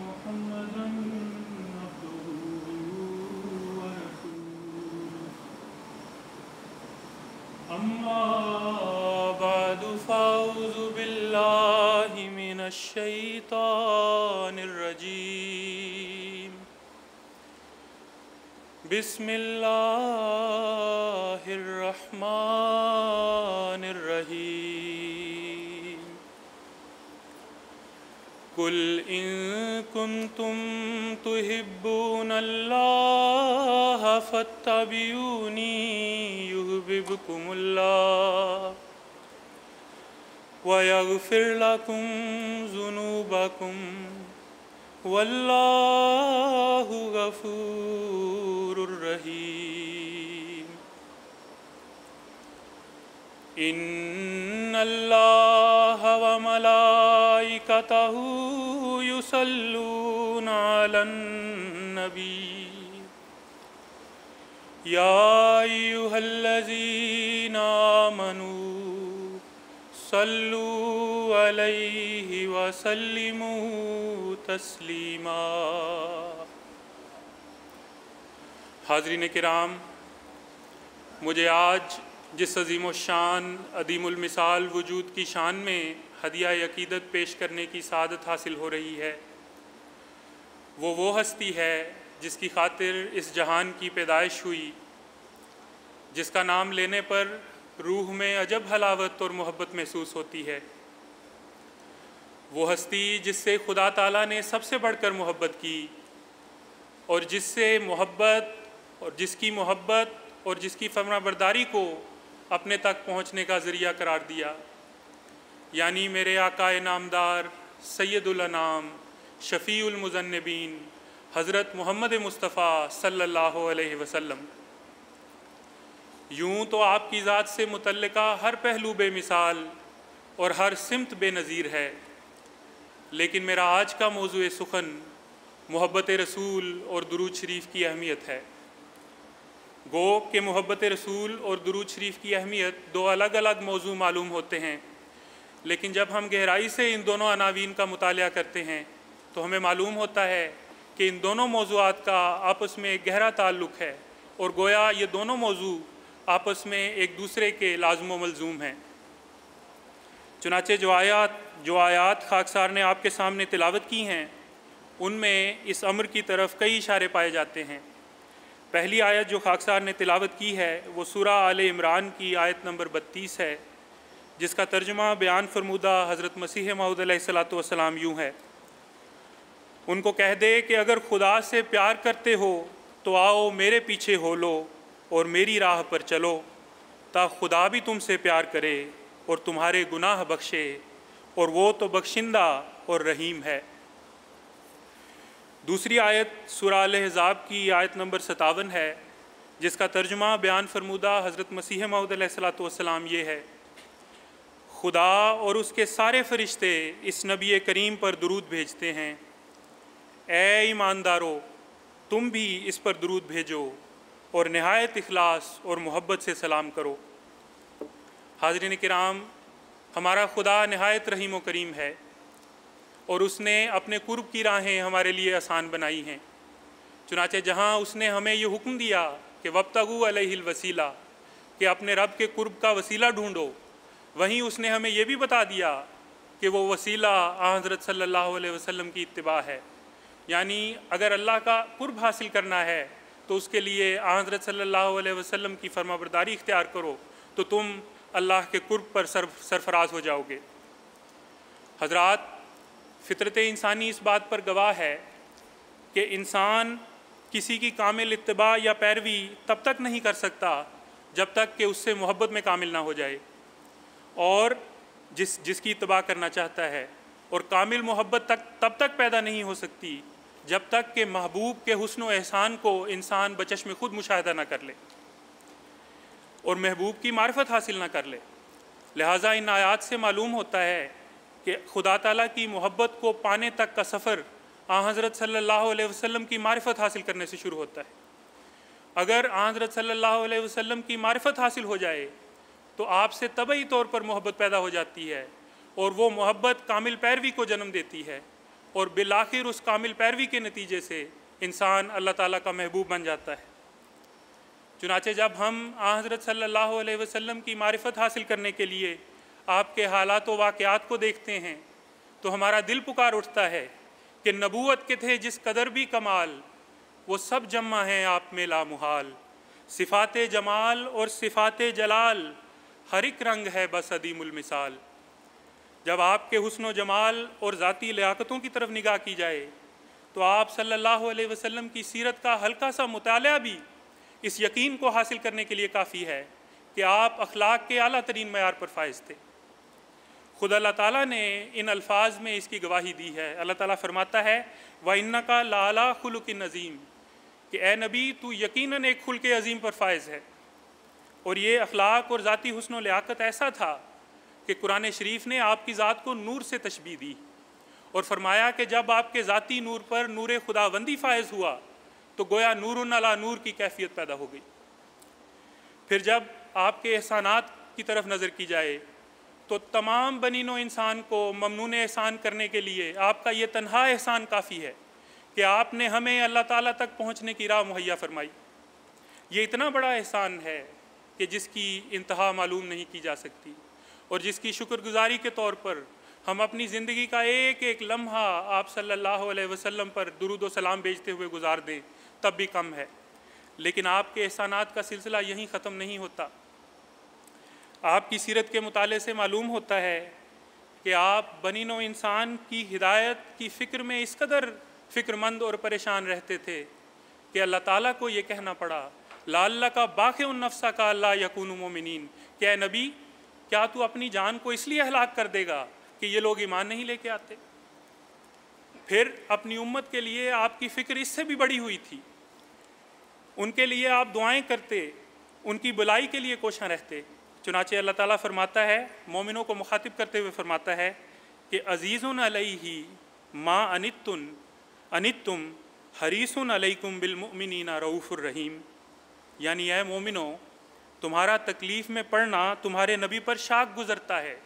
محمدا أما بعد بالله من الشيطان الرجيم بسم الله الرحمن قل إن كنتم تحبون الله فاتبعوني يحببكم الله ويغفر لكم ذنوبكم والله غفور رحيم إن الله وملائكته الملائكة يصلون على النبي يا أيها الذين آمنوا صلوا عليه وسلموا تسلیما हाजरीन कराम मुझे आज जिस अजीम शान अदीममिसाल वजूद की शान में हदिया अकीदत पेश करने की सादत हासिल हो रही है वो वो हस्ती है जिसकी खातिर इस जहान की पैदाइश हुई जिसका नाम लेने पर रूह में अजब हलावत और मोहब्बत महसूस होती है वो हस्ती जिससे खुदा ताला ने सबसे बढ़कर मोहब्बत की और जिससे मोहब्बत और जिसकी मोहब्बत और जिसकी फर्माबरदारी को अपने तक पहुंचने का ज़रिया करार दिया यानी मेरे आका नामदार सैदुलनाम शफ़ीमज़नबीन हज़रत मोहम्मद मुस्तफ़ा सल्लल्लाहु अलैहि वसल्लम यूँ तो आपकी ज़ात से मुतल हर पहलू बेमिसाल और हर सिमत बेनज़ीर है लेकिन मेरा आज का मौजू सुखन मोहब्बत रसूल और दुरूद शरीफ की अहमियत है गो के मोहब्बत रसूल और दरूद शरीफ की अहमियत दो अलग अलग मौजू मालूम होते हैं लेकिन जब हम गहराई से इन दोनों अनावीन का मुताल करते हैं तो हमें मालूम होता है कि इन दोनों मौजूद का आपस में एक गहरा ताल्लुक है और गोया ये दोनों मौजू आपस में एक दूसरे के लाजमो मलजूम हैं चुनाचे जो आयात जो आयात खाकसार ने आपके सामने तिलावत की हैं उनमें इस अमर की तरफ कई इशारे पाए जाते हैं पहली आयत जो खाकसार ने तिलावत की है वो सूरा आल इमरान की आयत नंबर बत्तीस है जिसका तर्जुमा बयान फरमूदा हज़रत मसीह महूदलाम यूँ है उनको कह दे कि अगर खुदा से प्यार करते हो तो आओ मेरे पीछे हो लो और मेरी राह पर चलो ता खुदा भी तुमसे प्यार करे और तुम्हारे गुनाह बख्शे और वो तो बख्शिंदा और रहीम है दूसरी आयत सुराल हज़ाब की आयत नंबर सतावन है जिसका तर्जुमा बयान फरमूदा हज़रत मसीह महदलाम ये है खुदा और उसके सारे फरिश्ते इस नबी करीम पर दरूद भेजते हैं ए ईमानदारों तुम भी इस पर दरूद भेजो और नहायत अखलास और मोहब्बत से सलाम करो हाजरीन कराम हमारा खुदा नहायत रहीम करीम है और उसने अपने कुर्ब की राहें हमारे लिए आसान बनाई हैं चुनाचे जहाँ उसने हमें ये हुक्म दिया कि वबतगु अलहिल वसीला कि अपने रब के कुर्ब का वसीला ढूंढो वहीं उसने हमें यह भी बता दिया कि वो वसीला हज़रत सल्लल्लाहु अलैहि वसल्लम की इत्तबा है यानी अगर अल्लाह का कुर्ब हासिल करना है तो उसके लिए हज़रत सल्लल्लाहु अलैहि वसल्लम की फरमाबरदारी इख्तियार करो तो तुम अल्लाह के कुर्ब पर सर सरफराज हो जाओगे हजरत फितरत इंसानी इस बात पर गवाह है कि इंसान किसी की कामिल इतबा या पैरवी तब तक नहीं कर सकता जब तक कि उससे मोहब्बत में कामिल ना हो जाए और जिस जिसकी इतबा करना चाहता है और कामिल मोहब्बत तक तब तक पैदा नहीं हो सकती जब तक कि महबूब के हसन एहसान को इंसान बचश में ख़ुद मुशाह ना कर ले और महबूब की मार्फत हासिल ना कर ले लिहाजा इन आयात से मालूम होता है कि खुदा तला की मोहब्बत को पाने तक का सफ़र आ हज़रत सल्ला वसम की मार्फत हासिल करने से शुरू होता है अगर आ हज़रत सल्ला वसम की मार्फत हासिल हो जाए तो आपसे तबई तौर पर मोहब्बत पैदा हो जाती है और वो मोहब्बत कामिल पैरवी को जन्म देती है और बिलाखिर उस कामिल पैरवी के नतीजे से इंसान अल्लाह ताला का महबूब बन जाता है चुनाचे जब हम हज़रत सल्लल्लाहु अलैहि वसल्लम की मारिफत हासिल करने के लिए आपके हालात व वाक़ात को देखते हैं तो हमारा दिल पुकार उठता है कि नबूत के थे जिस कदर भी कमाल वो सब जमा हैं आप में लामुहाल सिफ़ात जमाल और सिफ़ात जलाल हर एक रंग है बस अदीमुल मिसाल जब आपके हुस्न जमाल और ज़ाती लियाकतों की तरफ निगाह की जाए तो आप सल्लल्लाहु अलैहि वसल्लम की सीरत का हल्का सा मुताल भी इस यकीन को हासिल करने के लिए काफ़ी है कि आप अखलाक के अला तरीन मैार पर फायज थे खुद अल्लाह ताला ने इन अल्फाज में इसकी गवाही दी है अल्लाह ताला फरमाता है व इन्ना का लाला खुल नज़ीम कि ए नबी तू यकीन एक खुल के अज़ीम पर फायज़ है और ये अखलाक और ज़ाती हसन लियाकत ऐसा था कि कुरान शरीफ ने आपकी ज़ात को नूर से तशबी दी और फरमाया कि जब आपके ज़ाती नूर पर नूर खुदाबंदी फ़ायज़ हुआ तो गोया नूर अला नूर की कैफियत पैदा हो गई फिर जब आपके एहसान की तरफ नज़र की जाए तो तमाम बनिनो इंसान को ममनून एहसान करने के लिए आपका ये तनहा एहसान काफ़ी है कि आपने हमें अल्लाह ताला तक पहुंचने की राह मुहैया फरमाई ये इतना बड़ा एहसान है कि जिसकी इंतहा मालूम नहीं की जा सकती और जिसकी शुक्रगुजारी के तौर पर हम अपनी ज़िंदगी का एक एक लम्हा आप सल्लल्लाहु अलैहि वसल्लम पर दरुद सलाम भेजते हुए गुजार दें तब भी कम है लेकिन आपके एहसानात का सिलसिला यहीं ख़त्म नहीं होता आपकी सीरत के मुताले से मालूम होता है कि आप बनी व इंसान की हिदायत की फ़िक्र में इस कदर फ़िक्रमंद और परेशान रहते थे कि अल्लाह ताला को ये कहना पड़ा लाल्ला का उन नफ्सा का अल्लाह यकून मोमिन क्या नबी क्या तू अपनी जान को इसलिए हलाक कर देगा कि ये लोग ईमान नहीं लेके आते फिर अपनी उम्मत के लिए आपकी फ़िक्र इससे भी बड़ी हुई थी उनके लिए आप दुआएं करते उनकी बुलाई के लिए कोशा रहते चुनाचे अल्लाह ताला फरमाता है मोमिनों को मुखातिब करते हुए फरमाता है कि अज़ीज़ुन अलई ही माँ अनित अनित तुम हरीसन अलैकुम बिलमिन रऊफ़ुररहीम यानी ए मोमिनो तुम्हारा तकलीफ़ में पड़ना तुम्हारे नबी पर शाक गुज़रता है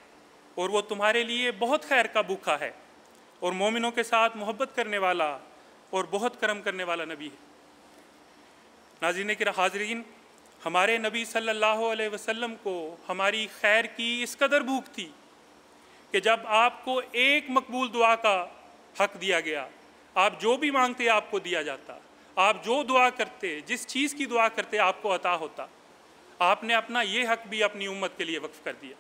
और वो तुम्हारे लिए बहुत खैर का भूखा है और मोमिनों के साथ मोहब्बत करने वाला और बहुत करम करने वाला नबी है नाजिन के हाजरीन हमारे नबी सल्लल्लाहु अलैहि वसल्लम को हमारी खैर की इस कदर भूख थी कि जब आपको एक मकबूल दुआ का हक दिया गया आप जो भी मांगते आपको दिया जाता आप जो दुआ करते जिस चीज़ की दुआ करते आपको अता होता आपने अपना ये हक भी अपनी उम्मत के लिए वक्फ़ कर दिया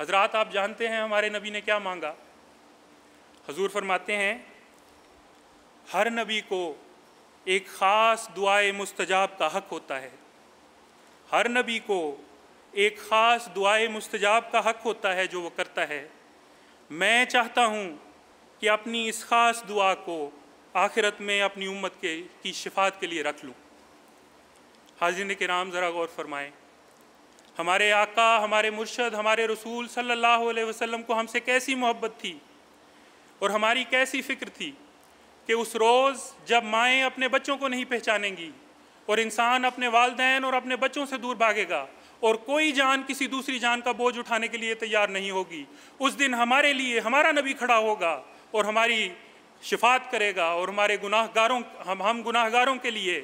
हजरत आप जानते हैं हमारे नबी ने क्या मांगा हजूर फरमाते हैं हर नबी को एक ख़ास दुआए मुस्तजाब का हक होता है हर नबी को एक ख़ास दुआए मुस्तजाब का हक होता है जो वो करता है मैं चाहता हूँ कि अपनी इस ख़ास दुआ को आखिरत में अपनी उम्मत के की शिफात के लिए रख लूँ हाजिर के नाम ज़रा गौर फरमाएँ हमारे आका हमारे मुर्शद हमारे रसूल सल्लल्लाहु अलैहि वसल्लम को हमसे कैसी मोहब्बत थी और हमारी कैसी फ़िक्र थी कि उस रोज़ जब माएँ अपने बच्चों को नहीं पहचानेंगी और इंसान अपने वालदेन और अपने बच्चों से दूर भागेगा और कोई जान किसी दूसरी जान का बोझ उठाने के लिए तैयार नहीं होगी उस दिन हमारे लिए हमारा नबी खड़ा होगा और हमारी शिफात करेगा और हमारे गुनाहगारों हम हम गुनाहगारों के लिए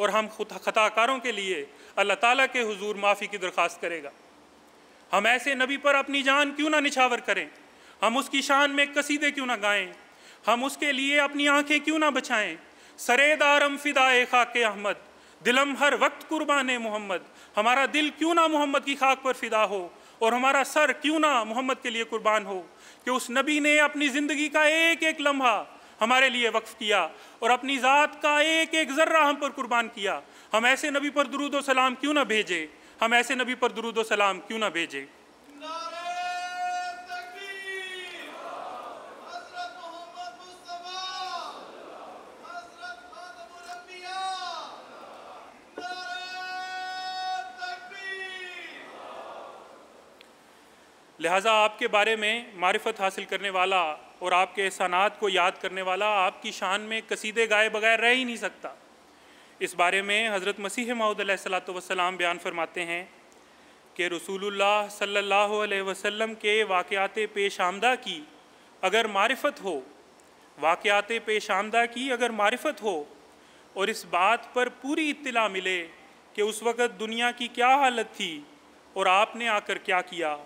और हम खुद खताकारों के लिए अल्लाह ताला के हुजूर माफ़ी की दरख्वास्त करेगा हम ऐसे नबी पर अपनी जान क्यों ना निछावर करें हम उसकी शान में कसीदे क्यों ना गाएं हम उसके लिए अपनी आंखें क्यों ना बचाएं सरेदारम फ़िदाए खाक अहमद दिलम हर वक्त कुर्बान मोहम्मद हमारा दिल क्यों ना मोहम्मद की खाक पर फिदा हो और हमारा सर क्यों ना मोहम्मद के लिए कुर्बान हो कि उस नबी ने अपनी ज़िंदगी का एक एक लम्हा हमारे लिए वक्फ़ किया और अपनी ज़ात का एक एक ज़र्रा हम पर कुर्बान किया हम ऐसे नबी पर दरुद सलाम क्यों ना भेजे हम ऐसे नबी पर दरुद सलाम क्यों ना भेजे लिहाजा आपके बारे में मारिफत हासिल करने वाला और आपके एहसानात को याद करने वाला आपकी शान में कसीदे गाए बगैर रह ही नहीं सकता इस बारे में हज़रत मसीह माउदलात वसलाम बयान फरमाते हैं कि रसूलुल्लाह सल्लल्लाहु अलैहि वसल्लम के वाक़ात पेश आमदा की अगर मारिफत हो वाक़ात पेश आमदा की अगर मारिफत हो और इस बात पर पूरी इतला मिले कि उस वक़्त दुनिया की क्या हालत थी और आपने आकर क्या किया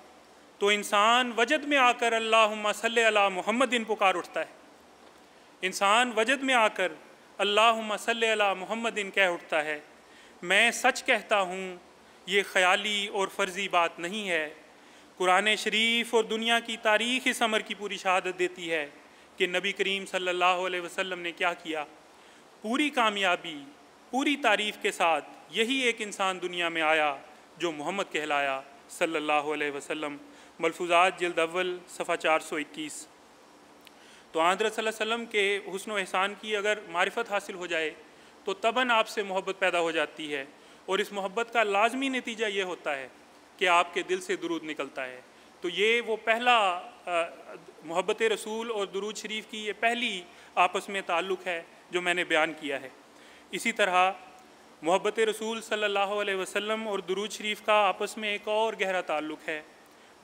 तो इंसान वजद में आकर अल्लाह मोहम्मद इन पुकार उठता है इंसान वजद में आकर अल्लाह मोहम्मद इन कह उठता है मैं सच कहता हूँ ये ख़याली और फर्जी बात नहीं है कुरान शरीफ और दुनिया की तारीख इस अमर की पूरी शहादत देती है कि नबी करीम सल्लल्लाहु अलैहि वसल्लम ने क्या किया पूरी कामयाबी पूरी तारीफ़ के साथ यही एक इंसान दुनिया में आया जो मोहम्मद कहलाया सल्लल्लाहु अलैहि वसल्लम मलफूजात जल्द अव्वल सफ़ा चार सौ इक्कीस तो आंध्र वसम के हसन एहसान की अगर मारफत हासिल हो जाए तो तबन आपसे मोहब्बत पैदा हो जाती है और इस मोहब्बत का लाजमी नतीजा ये होता है कि आपके दिल से दरूद निकलता है तो ये वो पहला मोहब्बत रसूल और दरूद शरीफ की ये पहली आपस में ताल्लुक़ है जो मैंने बयान किया है इसी तरह मोहब्बत रसूल सल्लल्लाहु अलैहि वसल्लम और दरूद शरीफ का आपस में एक और गहरा ताल्लुक़ है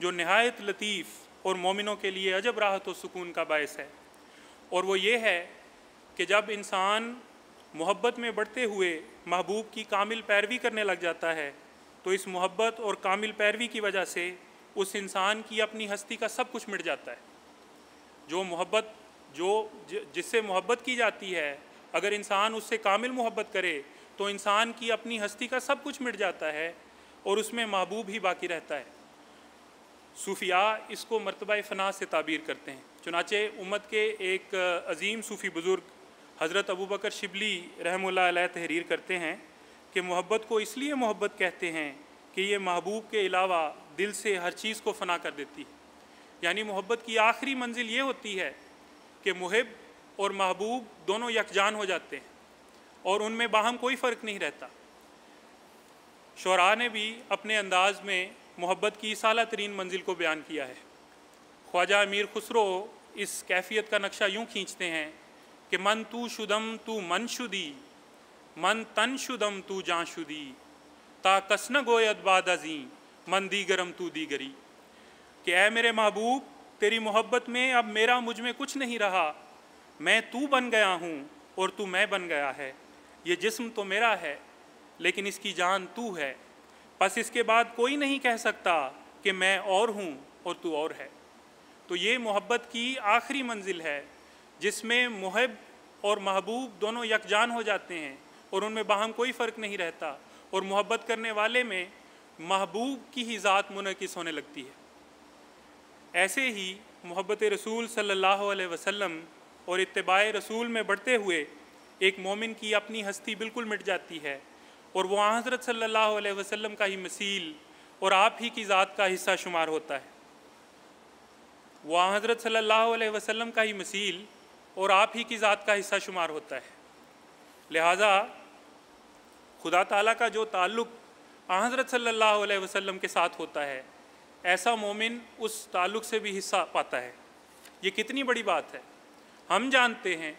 जो नहायत लतीफ़ और मोमिनों के लिए अजब राहत तो और सुकून का बायस है और वो ये है कि जब इंसान मोहब्बत में बढ़ते हुए महबूब की कामिल पैरवी करने लग जाता है तो इस मोहब्बत और कामिल पैरवी की वजह से उस इंसान की अपनी हस्ती का सब कुछ मिट जाता है जो मोहब्बत जो जिससे मोहब्बत की जाती है अगर इंसान उससे कामिल मोहब्बत करे तो इंसान की अपनी हस्ती का सब कुछ मिट जाता है और उसमें महबूब ही बाकी रहता है सूफिया इसको मरतबा फ़ना से ताबीर करते हैं चुनाचे उम्मत के एक अजीम सूफ़ी बुज़ुर्ग हज़रत अबू बकर शिबली रहमल तहरीर करते हैं कि मोहब्बत को इसलिए मोहब्बत कहते हैं कि ये महबूब के अलावा दिल से हर चीज़ को फ़ना कर देती है यानी मोहब्बत की आखिरी मंजिल ये होती है कि महब और महबूब दोनों यकजान हो जाते हैं और उनमें बाहम कोई फ़र्क नहीं रहता शरा ने भी अपने अंदाज में मोहब्बत की इस तरीन मंजिल को बयान किया है ख्वाजा अमीर खुसरो इस कैफियत का नक्शा यूँ खींचते हैं कि मन तू शुदम तू मन शुदी मन तन शुदम तू जाँ शुदी ता कसन गोयद बाद अजी मन दी गरम तू गरी कि ऐ मेरे महबूब तेरी मोहब्बत में अब मेरा मुझ में कुछ नहीं रहा मैं तू बन गया हूँ और तू मैं बन गया है ये जिस्म तो मेरा है लेकिन इसकी जान तू है बस इसके बाद कोई नहीं कह सकता कि मैं और हूँ और तू और है तो ये मोहब्बत की आखिरी मंजिल है जिसमें महब और महबूब दोनों यकजान हो जाते हैं और उनमें बाहम कोई फ़र्क नहीं रहता और मोहब्बत करने वाले में महबूब की ही ज़ात मुनकस होने लगती है ऐसे ही मोहब्बत रसूल सल्लल्लाहु अलैहि वसल्लम और इतबा रसूल में बढ़ते हुए एक मोमिन की अपनी हस्ती बिल्कुल मिट जाती है और वह हज़रत सल्लल्लाहु वसम का ही मसील और आप ही की ज़ात का हिस्सा शुमार होता है वह हज़रत सल्ला वसम का ही मसील और आप ही की ज़ात का हिस्सा शुमार होता है लिहाजा खुदा ताला का जो ताल्लुक़ हज़रत सल्ला वसम के साथ होता है ऐसा मोमिन उस ताल्लुक़ से भी हिस्सा पाता है ये कितनी बड़ी बात है हम जानते हैं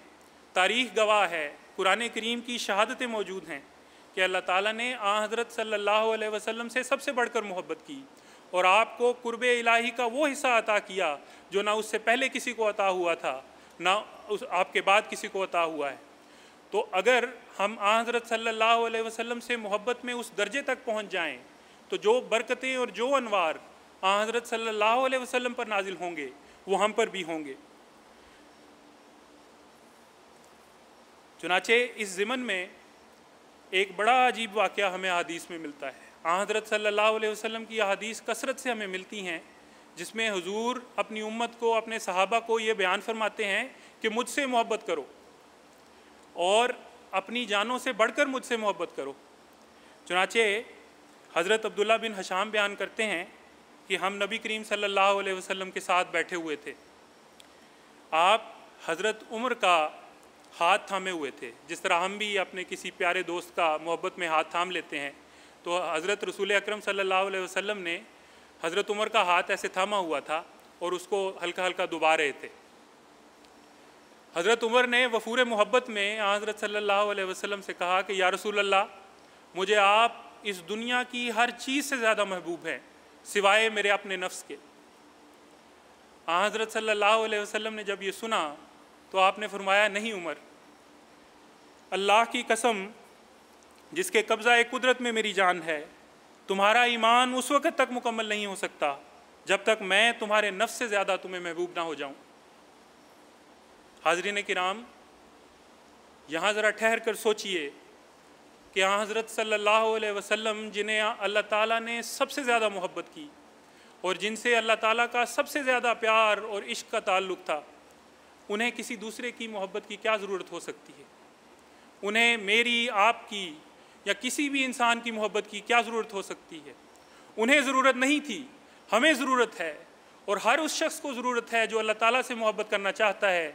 तारीख़ गवाह है कुरान करीम की शहादतें मौजूद हैं कि अल्लाह ताला ने आ हज़रत सल्लल्लाहु अलैहि वसल्लम से सबसे बढ़कर मोहब्बत की और आपको कुर्ब इलाही का वो हिस्सा अता किया जो ना उससे पहले किसी को अता हुआ था ना उस आपके बाद किसी को अता हुआ है तो अगर हम आ हज़रत सल्लल्लाहु अलैहि वसल्लम से मोहब्बत में उस दर्जे तक पहुंच जाएं तो जो बरकतें और जो अनवार आ हज़रत सल्लल्लाहु अलैहि वसल्लम पर नाजिल होंगे वो हम पर भी होंगे चुनाचे इस ज़िमन में एक बड़ा अजीब वाक़ हमें हदीस में मिलता है आदरत सल्ला वसम की हदीस कसरत से हमें मिलती हैं जिसमें हुजूर अपनी उम्मत को अपने सहाबा को ये बयान फरमाते हैं कि मुझसे मोहब्बत करो और अपनी जानों से बढ़कर मुझसे मोहब्बत करो चुनाचे हज़रत अब्दुल्ला बिन हशाम बयान करते हैं कि हम नबी करीम सल्लल्लाहु अलैहि वसल्लम के साथ बैठे हुए थे आप हज़रत उम्र का हाथ थामे हुए थे जिस तरह हम भी अपने किसी प्यारे दोस्त का मोहब्बत में हाथ थाम लेते हैं तो हज़रत रसूल अक्रम सम ने हज़रत उमर का हाथ ऐसे थामा हुआ था और उसको हल्का हल्का दुबा रहे थे हज़रत उमर ने वफूर मोहब्बत में हज़रत सल्लल्लाहु अलैहि वसल्लम से कहा कि या रसूल अल्लाह मुझे आप इस दुनिया की हर चीज़ से ज़्यादा महबूब हैं सिवाय मेरे अपने नफ्स के हज़रत सल्लल्लाहु अलैहि वसल्लम ने जब ये सुना तो आपने फरमाया नहीं उमर अल्लाह की कसम जिसके कब्ज़ा कुदरत में मेरी जान है तुम्हारा ईमान उस वक़्त तक मुकम्मल नहीं हो सकता जब तक मैं तुम्हारे नफ़ से ज़्यादा तुम्हें महबूब ना हो जाऊँ हाजरीन किराम यहाँ ज़रा ठहर कर सोचिए कि यहाँ हज़रत सल्लल्लाहु अलैहि वसल्लम जिन्हें अल्लाह ताला ने सबसे ज़्यादा मोहब्बत की और जिनसे अल्लाह ताला का सबसे ज़्यादा प्यार और इश्क का ताल्लुक़ था उन्हें किसी दूसरे की मोहब्बत की क्या ज़रूरत हो सकती है उन्हें मेरी आपकी या किसी भी इंसान की मोहब्बत की क्या ज़रूरत हो सकती है उन्हें ज़रूरत नहीं थी हमें ज़रूरत है और हर उस शख्स को ज़रूरत है जो अल्लाह ताला से मोहब्बत करना चाहता है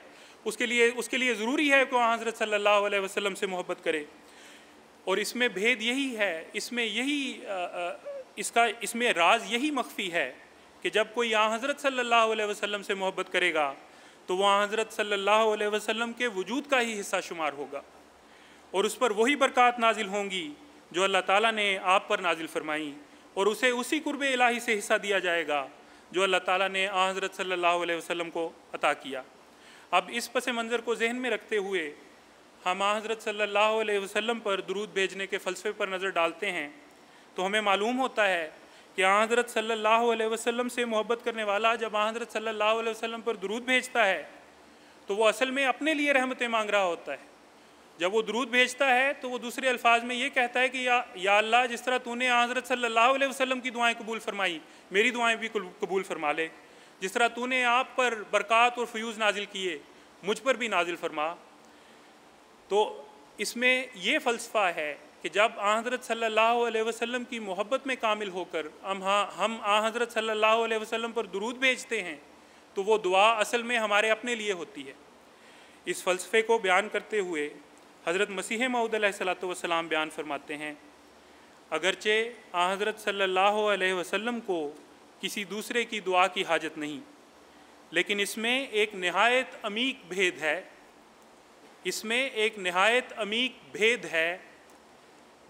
उसके लिए उसके लिए ज़रूरी है कि वह हज़रत सल्लल्लाहु अलैहि वसल्लम से मोहब्बत करे और इसमें भेद यही है इसमें यही इसका इसमें राज यही मख्फी है कि जब कोई आ हज़रत सल्लल्लाहु अलैहि वसल्लम से मोहब्बत करेगा तो वह हज़रत सल्लल्लाहु अलैहि वसल्लम के वजूद का ही हिस्सा शुमार होगा और उस पर वही बरक़ात नाजिल होंगी जो अल्लाह ताला ने आप पर नाजिल फरमाई और उसे उसी कुर्ब इलाही से हिस्सा दिया जाएगा जो अल्लाह ताला ने आ हज़रत सल्लल्लाहु अलैहि वसल्लम को अता किया अब इस पस मंज़र को जहन में रखते हुए हम आ हज़रत सल्लल्लाहु अलैहि वसल्लम पर दरूद भेजने के फ़लसफ़े पर नज़र डालते हैं तो हमें मालूम होता है कि आ हज़रत सल्लल्लाहु अलैहि वसल्लम से मोहब्बत करने वाला जब आ हज़रत सल्लल्लाहु अलैहि वसल्लम पर दरूद भेजता है तो वो असल में अपने लिए रहमतें मांग रहा होता है जब वो दरूद भेजता है तो वो दूसरे अल्फाज में ये कहता है कि या, अल्लाह जिस तरह तूने हज़रत सल्लल्लाहु अलैहि वसल्लम की दुआएं कबूल फरमाई मेरी दुआएं भी कबूल फरमा ले जिस तरह तूने आप पर बरक़ात और फ्यूज़ नाजिल किए मुझ पर भी नाजिल फरमा तो इसमें ये फ़लसफ़ा है कि जब हज़रत सल्लल्लाहु अलैहि वसल्लम की मोहब्बत में कामिल होकर हम हाँ हम हज़रत सल्लल्लाहु अलैहि वसल्लम पर दुरूद भेजते हैं तो वो दुआ असल में हमारे अपने लिए होती है इस फ़लसफ़े को बयान करते हुए हज़रत मसीह वसलाम बयान फरमाते हैं अगरचे आ हज़रत सल्लल्लाहु अलैहि वसल्लम को किसी दूसरे की दुआ की हाजत नहीं लेकिन इसमें एक नहायत अमीक भेद है इसमें एक नहायत अमीक भेद है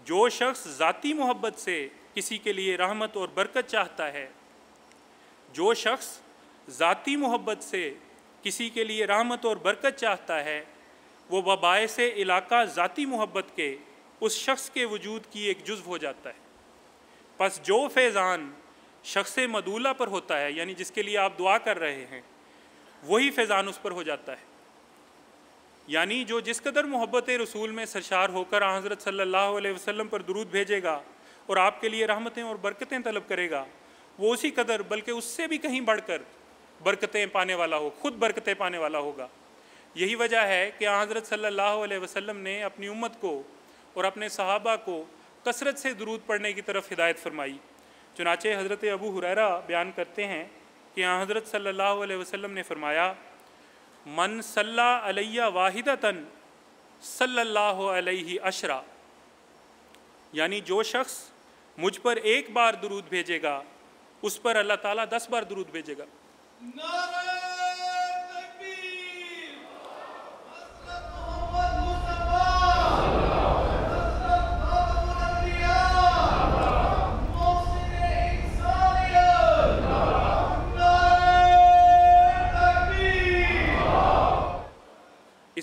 जो शख्स ज़ाती मोहब्बत से किसी के लिए रहमत और बरकत चाहता है जो शख्स ज़ाती मोहब्बत से किसी के लिए रहमत और बरकत चाहता है वो वबाए से इलाका ज़ाती मोहब्बत के उस शख्स के वजूद की एक जुज्व हो जाता है बस जो फैज़ान शख्स मदूला पर होता है यानी जिसके लिए आप दुआ कर रहे हैं वही फैज़ान उस पर हो जाता है यानी जो जिस कदर मोहब्बत रसूल में सरशार होकर हज़रत सल्लल्लाहु अलैहि वसल्लम पर दुरूद भेजेगा और आपके लिए रहमतें और बरकतें तलब करेगा वो उसी कदर बल्कि उससे भी कहीं बढ़कर बरकतें पाने वाला हो खुद बरकतें पाने वाला होगा यही वजह है कि हज़रत सल्लल्लाहु अलैहि वसल्लम ने अपनी उम्मत को और अपने सहाबा को कसरत से दरूद पढ़ने की तरफ हिदायत फरमाई चुनाचे हज़रत अबू हुरैरा बयान करते हैं कि हज़रत सल्लल्लाहु अलैहि वसल्लम ने फरमाया मन सल्ला अलैया वाहिदा तन सल्लल्लाहु अलैहि अशरा यानी जो शख्स मुझ पर एक बार दरूद भेजेगा उस पर अल्लाह ताला दस बार दरूद भेजेगा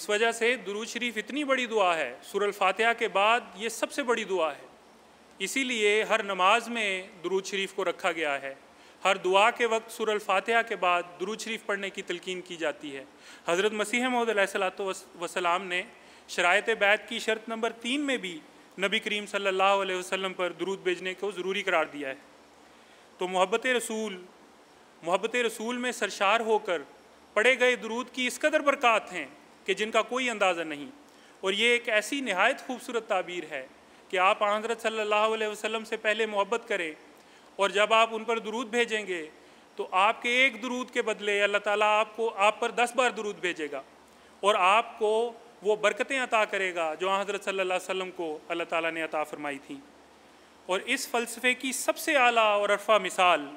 इस वजह से दुरूद शरीफ इतनी बड़ी दुआ है सुरल फातिहा के बाद ये सबसे बड़ी दुआ है इसीलिए हर नमाज में दुरूद शरीफ को रखा गया है हर दुआ के वक्त सुरल फातिहा के बाद दुरूद शरीफ पढ़ने की तलकिन की जाती है हज़रत मसीह महमद वसलाम ने शरात बैत की शर्त नंबर तीन में भी नबी करीम सल्लल्लाहु अलैहि वसल्लम पर दुरूद भेजने को ज़रूरी करार दिया है तो मोहब्बत रसूल मोहब्बत रसूल में सरशार होकर पढ़े गए दुरूद की इस कदर बरक़ात हैं कि जिनका कोई अंदाज़ा नहीं और ये एक ऐसी नहायत खूबसूरत ताबीर है कि आप हज़रत सल्लल्लाहु अलैहि वसल्लम से पहले मोहब्बत करें और जब आप उन पर दुरूद भेजेंगे तो आपके एक दुरूद के बदले अल्लाह ताला आपको आप पर दस बार दुरूद भेजेगा और आपको वो बरकतें अता करेगा जो हज़रत सल्ला वम को अल्लाह ताला ने अता फरमाई थी और इस फ़लसफ़े की सबसे आला और अरफा मिसाल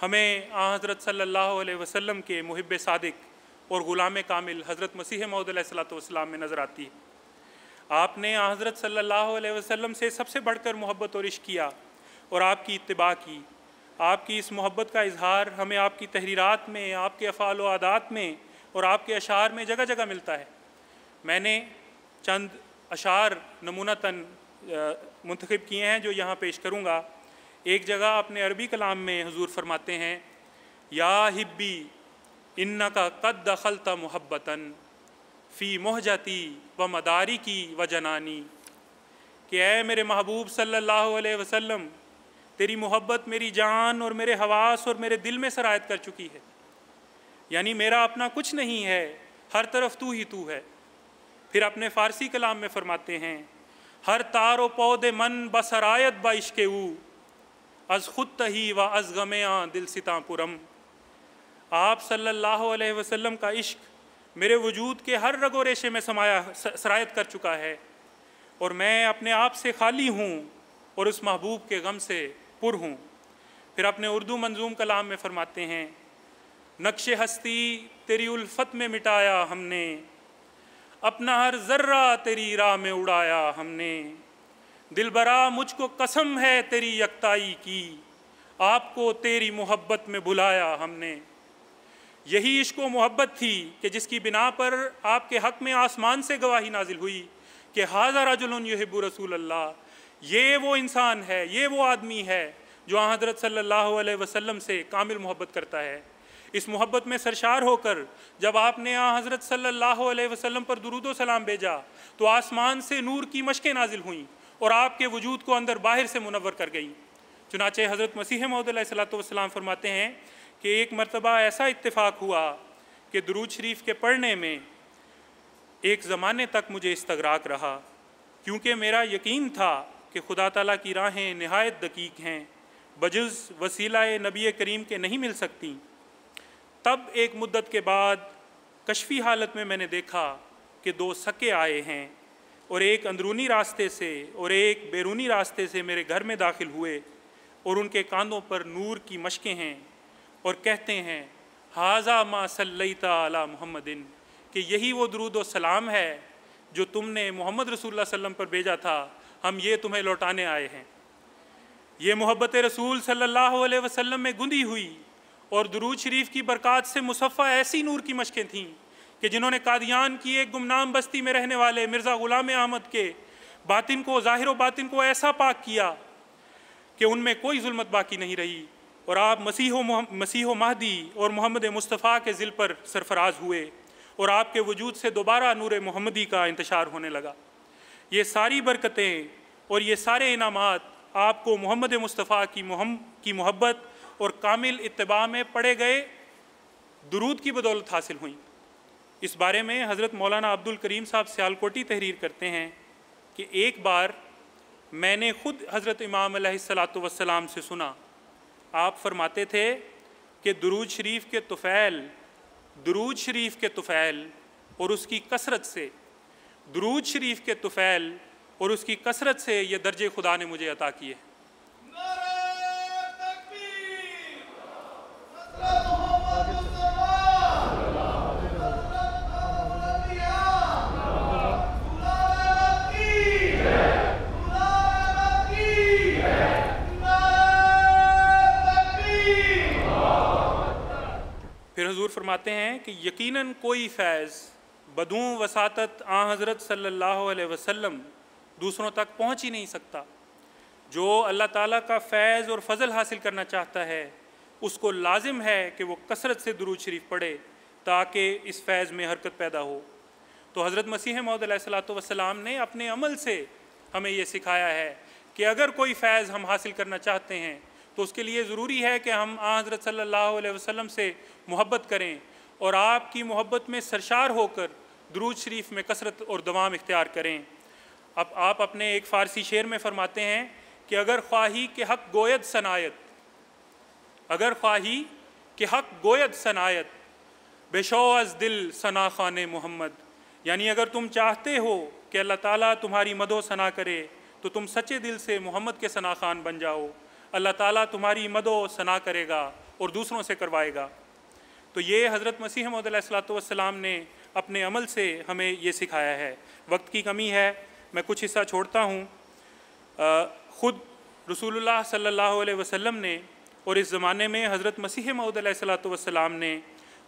हमें हज़रत सल्लल्लाहु अलैहि वसल्लम के मुहब सादिक़ और ग़ुलाम कामिल हज़रत मसीह मौदलाम में नज़र आती है आपने हज़रत सल्लल्लाहु से सबसे बढ़कर मोहब्बत और इश्क किया और आपकी इतबा की आपकी इस मोहब्बत का इजहार हमें आपकी तहरीरत में आपके अफ़ाल आदात में और आपके अशार में जगह जगह मिलता है मैंने चंद अशार नमूना तन मंतखब किए हैं जो यहाँ पेश करूँगा एक जगह अपने अरबी कलाम में हजूर फरमाते हैं या हिब्बी इन्ना का कद त मोहब्बतन फ़ी मोहजती व मदारी की व जनानी कि ए मेरे महबूब सल्लल्लाहु अलैहि वसल्लम तेरी मोहब्बत मेरी जान और मेरे हवास और मेरे दिल में सरायत कर चुकी है यानी मेरा अपना कुछ नहीं है हर तरफ तू ही तू है फिर अपने फ़ारसी कलाम में फरमाते हैं हर व पौधे मन बसरायत बाइश के ऊ अज़ खुद तही व अज़ गमे दिल सितापुरम आप सल्लल्लाहु अलैहि वसल्लम का इश्क मेरे वजूद के हर रगो रेशे में समाया शरायत कर चुका है और मैं अपने आप से खाली हूँ और उस महबूब के गम से पुर हूँ फिर अपने उर्दू मंजूम कलाम में फरमाते हैं नक्श हस्ती तेरी उल्फत में मिटाया हमने अपना हर जर्रा तेरी राह में उड़ाया हमने दिलबरा मुझको कसम है तेरी यकताई की आपको तेरी मोहब्बत में बुलाया हमने यही इश्क व मोहब्बत थी कि जिसकी बिना पर आपके हक में आसमान से गवाही नाजिल हुई कि हाजा रजुलहबू रसूल अल्लाह ये वो इंसान है ये वो आदमी है जो हज़रत सल्लल्लाहु अलैहि वसल्लम से कामिल मोहब्बत करता है इस मोहब्बत में सरशार होकर जब आपने आ हज़रत सल्लल्लाहु अलैहि वसल्लम पर दरुद सलाम भेजा तो आसमान से नूर की मशकें नाजिल हुईं और आपके वजूद को अंदर बाहर से मुनवर कर गई चुनाचे हज़रत मसीह महदल सलात वसलाम फरमाते हैं कि एक मरतबा ऐसा इत्तेफाक हुआ कि दरूद शरीफ के पढ़ने में एक ज़माने तक मुझे इस्तगराक रहा क्योंकि मेरा यकीन था कि खुदा तला की राहें नहायत दकीक हैं बजुज वसीला नबी करीम के नहीं मिल सकती तब एक मुद्दत के बाद कशफी हालत में मैंने देखा कि दो सके आए हैं और एक अंदरूनी रास्ते से और एक बैरूनी रास्ते से मेरे घर में दाखिल हुए और उनके कांधों पर नूर की मशकें हैं और कहते हैं हाजा मा सल ताला मोहम्मदिन कि यही वो दरूद सलाम है जो तुमने मोहम्मद रसूल वसम पर भेजा था हम ये तुम्हें लौटाने आए हैं ये मोहब्बत रसूल सल्लल्लाहु अलैहि वसल्लम में गुंदी हुई और दरूद शरीफ की बरक़ात से मुसफ़ा ऐसी नूर की मशक़ें थीं कि जिन्होंने कादियान की एक गुमनाम बस्ती में रहने वाले मिर्ज़ा ग़ुलाम अहमद के बातिन को ज़ाहिर बातिन को ऐसा पाक किया कि उनमें कोई जुल्मत बाकी नहीं रही और आप मसीह मसीह महदी और मोहम्मद मुस्तफ़ा के ज़िल पर सरफराज हुए और आपके वजूद से दोबारा नूर मोहम्मदी का इंतशार होने लगा ये सारी बरकतें और ये सारे इनाम आपको मोहम्मद मुस्तफ़ा की मोहम की मोहब्बत और कामिल इतबा में पड़े गए दरूद की बदौलत हासिल हुई इस बारे में हज़रत मौलाना अब्दुल करीम साहब सियालकोटी तहरीर करते हैं कि एक बार मैंने खुद हज़रत इमाम सलात वसलाम से सुना आप फरमाते थे कि दरूद शरीफ के तुफ़ैल दरूद शरीफ के तुफ़ैल और उसकी कसरत से दरूद शरीफ के तुफ़ैल और उसकी कसरत से यह दर्ज खुदा ने मुझे अता किए हैं फरमाते हैं कि यकीनन कोई फैज़ बदू वसात आ हज़रत सल्लल्लाहु अलैहि वसल्लम दूसरों तक पहुँच ही नहीं सकता जो अल्लाह ताला का फैज़ और फजल हासिल करना चाहता है उसको लाजिम है कि वो कसरत से दरूद शरीफ पढ़े ताकि इस फैज़ में हरकत पैदा हो तो हज़रत मसीह महदलाम ने अपने अमल से हमें ये सिखाया है कि अगर कोई फैज़ हम हासिल करना चाहते हैं तो उसके लिए ज़रूरी है कि हम आ हज़रत सल्ला वसम से मोहब्बत करें और आपकी मोहब्बत में सरशार होकर दरूज शरीफ में कसरत और दवाम इख्तियार करें अब आप अपने एक फ़ारसी शेर में फरमाते हैं कि अगर ख्वाही के हक गोयद सनायत अगर ख्वाही के हक गोयद सनायत बेशोज़ दिल सना खान मोहम्मद यानी अगर तुम चाहते हो कि अल्लाह ताला तुम्हारी मदो सना करे तो तुम सच्चे दिल से मोहम्मद के सना खान बन जाओ अल्लाह ताला तुम्हारी मदो सना करेगा और दूसरों से करवाएगा तो ये हज़रत मसीह मदलाम ने अपने अमल से हमें ये सिखाया है वक्त की कमी है मैं कुछ हिस्सा छोड़ता हूँ ख़ुद रसूलुल्लाह सल्लल्लाहु अलैहि वसल्लम ने और इस ज़माने में हज़रत मसीह मऊदलाम ने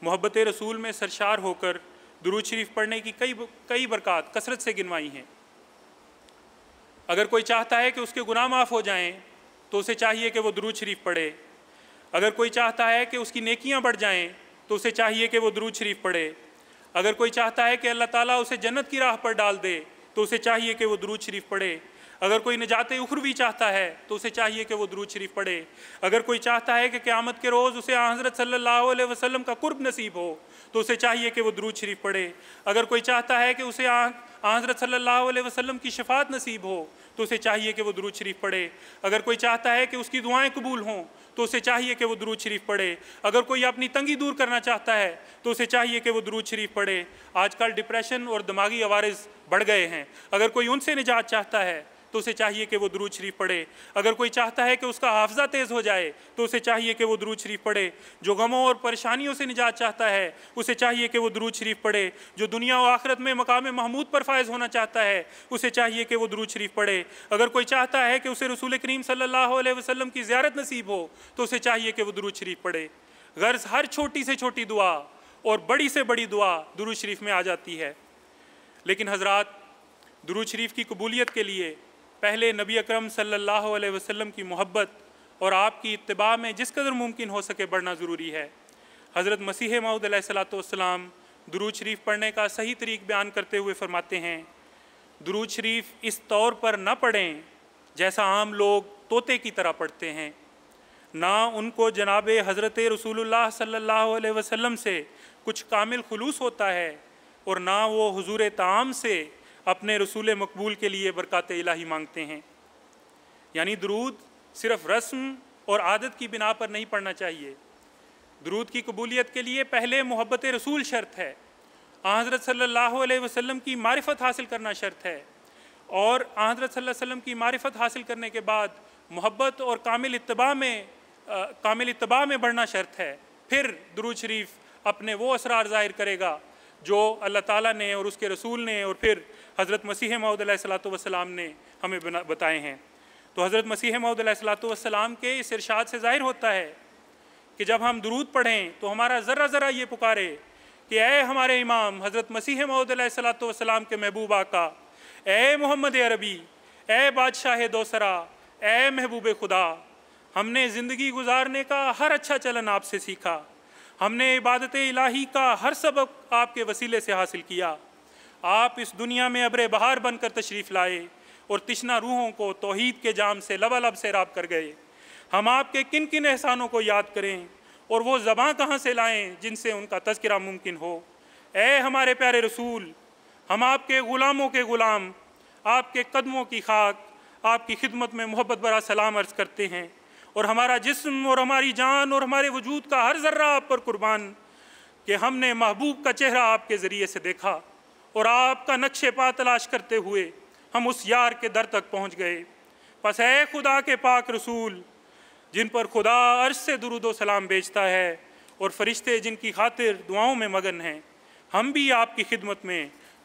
मोहब्बत रसूल में सरशार होकर दरूद शरीफ पढ़ने की कई कई बरक़ात कसरत से गिनवाई हैं अगर कोई चाहता है कि उसके गुनाह माफ़ हो जाएं तो उसे चाहिए कि वो दरूद शरीफ पढ़े अगर कोई चाहता है कि उसकी नेकियां बढ़ जाएं तो उसे चाहिए कि वो दरूद शरीफ पढ़े अगर कोई चाहता है कि अल्लाह ताला उसे जन्नत की राह पर डाल दे तो उसे चाहिए कि वो दरूद शरीफ पढ़े अगर कोई निजात उखरवी चाहता है तो उसे चाहिए कि वो दरूद शरीफ पढ़े अगर कोई चाहता है कि क़्यामत के रोज़ उसे हज़रत सल्लल्लाहु अलैहि वसल्लम का कुर्ब नसीब हो तो उसे चाहिए कि वो दरूद शरीफ पढ़े अगर कोई चाहता है कि उसे हज़रत सल्लल्लाहु अलैहि वसल्लम की शफात नसीब हो तो उसे चाहिए कि वो दरूद शरीफ पढ़े अगर कोई चाहता है कि उसकी दुआएं कबूल हों तो उसे चाहिए कि वो दरूद शरीफ पढ़े अगर कोई अपनी तंगी दूर करना चाहता है तो उसे चाहिए कि वो दरूद शरीफ पढ़े आजकल डिप्रेशन और दिमागी आवारज बढ़ गए हैं अगर कोई उनसे निजात चाहता है तो उसे चाहिए कि वो दरूद शरीफ पढ़े अगर कोई चाहता है कि उसका हाफजा तेज़ हो जाए तो उसे चाहिए कि वो दरूद शरीफ पढ़े जो गमों और परेशानियों से निजात चाहता है उसे चाहिए कि वो दरूद शरीफ पढ़े जो दुनिया और आखरत में मकाम महमूद पर फायज़ होना चाहता है उसे चाहिए कि वो दरूद शरीफ पढ़े अगर कोई चाहता है कि उसे रसूल करीम सल्ला वसलम की ज्यारत नसीब हो तो उसे चाहिए कि वो दरूद शरीफ पढ़े गर्ज़ हर छोटी से छोटी दुआ और बड़ी से बड़ी दुआ दुरूद शरीफ में आ जाती है लेकिन हजरत दुरूद शरीफ की कबूलियत के लिए पहले नबी अक्रम सम की मोहब्बत और आपकी इतबा में जिस कदर मुमकिन हो सके बढ़ना ज़रूरी है हज़रत मसीह माउद सलाम दरूद शरीफ पढ़ने का सही तरीक बयान करते हुए फरमाते हैं दरूद शरीफ इस तौर पर न पढ़ें जैसा आम लोग तोते की तरह पढ़ते हैं ना उनको जनाब हज़रत रसूलुल्लाह सल्लल्लाहु अलैहि वसल्लम से कुछ कामिल खलूस होता है और ना वो हजूर ताम से अपने रसूल मकबूल के लिए बरकत इलाही मांगते हैं यानी दरूद सिर्फ रस्म और आदत की बिना पर नहीं पढ़ना चाहिए दरूद की कबूलियत के लिए पहले मोहब्बत रसूल शर्त है हज़रत सल्लल्लाहु अलैहि वसल्लम की मारिफत हासिल करना शर्त है और हज़रत सल्लल्लाहु अलैहि वसल्लम की मारिफत हासिल करने के बाद मोहब्बत और कामिल इतबा में आ, कामिल इतबा में बढ़ना शर्त है फिर दरूद शरीफ अपने वो असरार ज़ाहिर करेगा जो अल्लाह ताला ने और उसके रसूल ने और फिर हज़रत मसीह वसलाम ने हमें बताए हैं तो हज़रत मसीह मौदलाम के इस इरशाद से ज़ाहिर होता है कि जब हम दरूद पढ़ें तो हमारा ज़रा ज़रा ये पुकारे कि ए हमारे इमाम हज़रत मसीह सलाम के महबूबा का ए मोहम्मद अरबी ए बादशाह दोसरा ए महबूब खुदा हमने ज़िंदगी गुजारने का हर अच्छा चलन आपसे सीखा हमने इबादत इलाही का हर सबक आपके वसीले से हासिल किया आप इस दुनिया में अबरे बहार बनकर तशरीफ़ लाए और तिशना रूहों को तोहद के जाम से लबालब से राब कर गए हम आपके किन किन एहसानों को याद करें और वो ज़बाँ कहाँ से लाएँ जिनसे उनका तस्करा मुमकिन हो ए हमारे प्यारे रसूल हम आपके ग़ुलामों के ग़ुलाम आपके कदमों की खाक आपकी खिदमत में मोहब्बत बरा सलाम अर्ज़ करते हैं और हमारा जिस्म और हमारी जान और हमारे वजूद का हर जर्रा आप पर कुर्बान कि हमने महबूब का चेहरा आपके ज़रिए से देखा और आपका नक्शे पा तलाश करते हुए हम उस यार के दर तक पहुँच गए बस है खुदा के पाक रसूल जिन पर खुदा अर्श से दुरुदो सलाम बेचता है और फरिश्ते जिनकी खातिर दुआओं में मगन हैं हम भी आपकी खिदमत में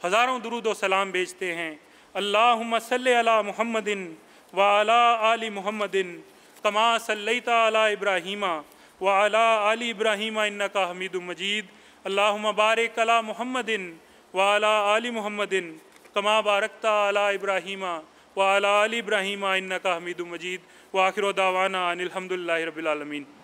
हज़ारों दुरुदो सलाम बेचते हैं अल्लाह अला महमदिन व अला आली महमदिन कमा सल्लता अला इब्राहिम व अला आली इब्राहिम इन्ना का हमीद मजीद अल्लाह मबारक अला महमदिन وعلى آل محمد كما باركت على إبراهيم وعلى آل إبراهيم إنك حميد مجيد وآخر دعوانا أن الحمد لله رب العالمين